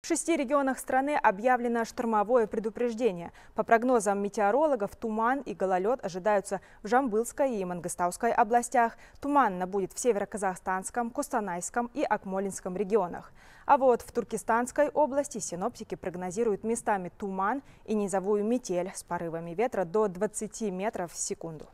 В шести регионах страны объявлено штормовое предупреждение. По прогнозам метеорологов, туман и гололед ожидаются в Жамбылской и Мангостауской областях. Туманно будет в Североказахстанском, казахстанском Кустанайском и Акмолинском регионах. А вот в Туркестанской области синоптики прогнозируют местами туман и низовую метель с порывами ветра до 20 метров в секунду.